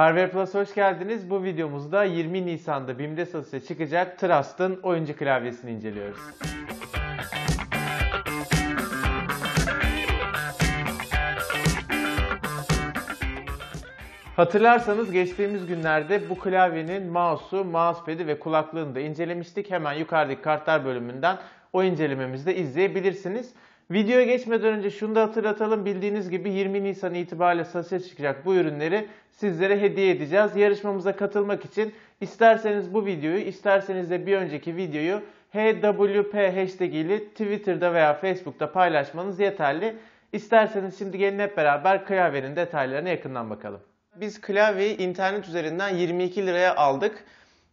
Hardware Plus hoş geldiniz. Bu videomuzda 20 Nisan'da BİM'de satışa çıkacak Trust'ın oyuncu klavyesini inceliyoruz. Hatırlarsanız geçtiğimiz günlerde bu klavyenin mouse'u, mousepad'i ve kulaklığını da incelemiştik. Hemen yukarıdaki kartlar bölümünden o incelememizi de izleyebilirsiniz. Videoya geçmeden önce şunu da hatırlatalım. Bildiğiniz gibi 20 Nisan itibariyle satışa çıkacak bu ürünleri sizlere hediye edeceğiz. Yarışmamıza katılmak için isterseniz bu videoyu, isterseniz de bir önceki videoyu HWP hashtag ile Twitter'da veya Facebook'ta paylaşmanız yeterli. İsterseniz şimdi gelin hep beraber klavyenin detaylarına yakından bakalım. Biz klavyeyi internet üzerinden 22 liraya aldık.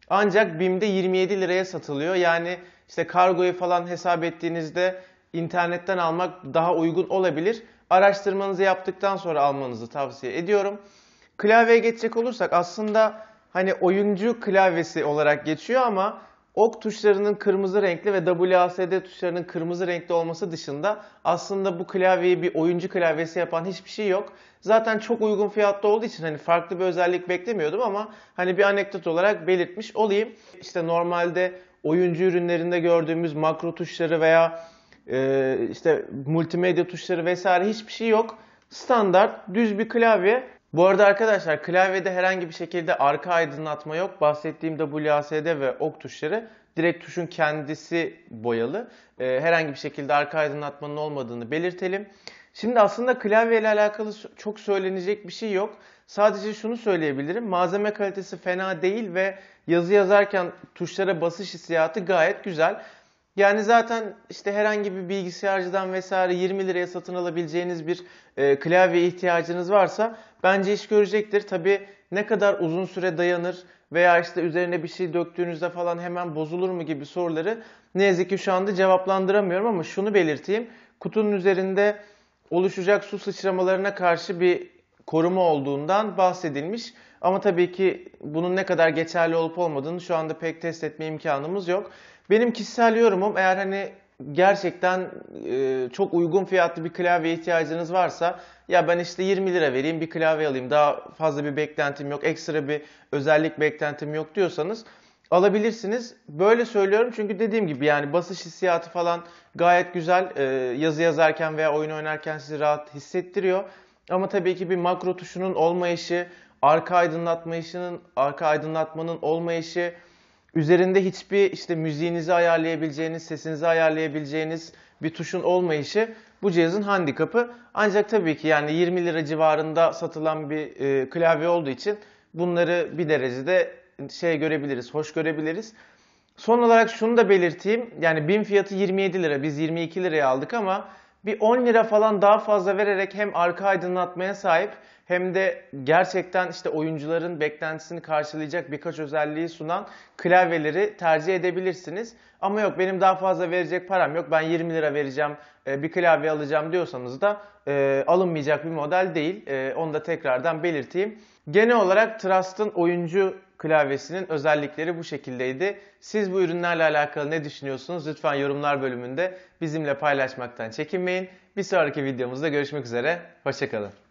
Ancak BİM'de 27 liraya satılıyor. Yani işte kargoyu falan hesap ettiğinizde internetten almak daha uygun olabilir. Araştırmanızı yaptıktan sonra almanızı tavsiye ediyorum. Klavyeye geçecek olursak aslında hani oyuncu klavyesi olarak geçiyor ama ok tuşlarının kırmızı renkli ve WASD tuşlarının kırmızı renkli olması dışında aslında bu klavyeyi bir oyuncu klavyesi yapan hiçbir şey yok. Zaten çok uygun fiyatta olduğu için hani farklı bir özellik beklemiyordum ama hani bir anekdot olarak belirtmiş olayım. İşte normalde oyuncu ürünlerinde gördüğümüz makro tuşları veya e, işte multimedya tuşları vesaire hiçbir şey yok. Standart düz bir klavye. Bu arada arkadaşlar klavyede herhangi bir şekilde arka aydınlatma yok. Bahsettiğim WASD ve OK tuşları direkt tuşun kendisi boyalı. E, herhangi bir şekilde arka aydınlatmanın olmadığını belirtelim. Şimdi aslında klavye ile alakalı çok söylenecek bir şey yok. Sadece şunu söyleyebilirim. Malzeme kalitesi fena değil ve yazı yazarken tuşlara basış hissiyatı gayet güzel. Yani zaten işte herhangi bir bilgisayarcıdan vesaire 20 liraya satın alabileceğiniz bir e, klavye ihtiyacınız varsa bence iş görecektir. Tabi ne kadar uzun süre dayanır veya işte üzerine bir şey döktüğünüzde falan hemen bozulur mu gibi soruları ne yazık ki şu anda cevaplandıramıyorum ama şunu belirteyim. Kutunun üzerinde oluşacak su sıçramalarına karşı bir koruma olduğundan bahsedilmiş. Ama tabii ki bunun ne kadar geçerli olup olmadığını şu anda pek test etme imkanımız yok. Benim kişisel yorumum eğer hani gerçekten e, çok uygun fiyatlı bir klavye ihtiyacınız varsa ya ben işte 20 lira vereyim bir klavye alayım daha fazla bir beklentim yok ekstra bir özellik beklentim yok diyorsanız alabilirsiniz. Böyle söylüyorum çünkü dediğim gibi yani basış hissiyatı falan gayet güzel e, yazı yazarken veya oyun oynarken sizi rahat hissettiriyor. Ama tabii ki bir makro tuşunun olmayışı, arka aydınlatma işinin, arka aydınlatmanın olmayışı, üzerinde hiçbir işte müziğinizi ayarlayabileceğiniz, sesinizi ayarlayabileceğiniz bir tuşun olmayışı bu cihazın handikapı. Ancak tabii ki yani 20 lira civarında satılan bir e, klavye olduğu için bunları bir derecede şey görebiliriz, hoş görebiliriz. Son olarak şunu da belirteyim. Yani BIM fiyatı 27 lira. Biz 22 liraya aldık ama bir 10 lira falan daha fazla vererek hem arka aydınlatmaya sahip hem de gerçekten işte oyuncuların beklentisini karşılayacak birkaç özelliği sunan klavyeleri tercih edebilirsiniz. Ama yok benim daha fazla verecek param yok ben 20 lira vereceğim e, bir klavye alacağım diyorsanız da e, alınmayacak bir model değil. E, onu da tekrardan belirteyim. Genel olarak Trust'ın oyuncu klavyesinin özellikleri bu şekildeydi. Siz bu ürünlerle alakalı ne düşünüyorsunuz? Lütfen yorumlar bölümünde bizimle paylaşmaktan çekinmeyin. Bir sonraki videomuzda görüşmek üzere. Hoşçakalın.